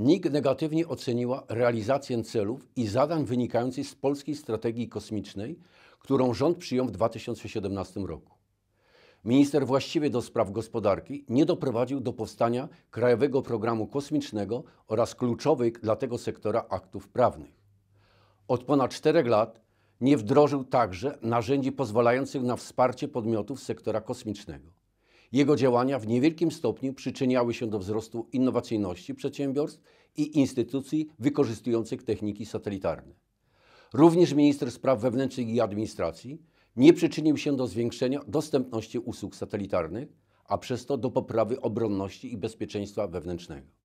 NIK negatywnie oceniła realizację celów i zadań wynikających z polskiej strategii kosmicznej, którą rząd przyjął w 2017 roku. Minister właściwy do spraw gospodarki nie doprowadził do powstania Krajowego Programu Kosmicznego oraz kluczowych dla tego sektora aktów prawnych. Od ponad 4 lat nie wdrożył także narzędzi pozwalających na wsparcie podmiotów sektora kosmicznego. Jego działania w niewielkim stopniu przyczyniały się do wzrostu innowacyjności przedsiębiorstw i instytucji wykorzystujących techniki satelitarne. Również minister spraw wewnętrznych i administracji nie przyczynił się do zwiększenia dostępności usług satelitarnych, a przez to do poprawy obronności i bezpieczeństwa wewnętrznego.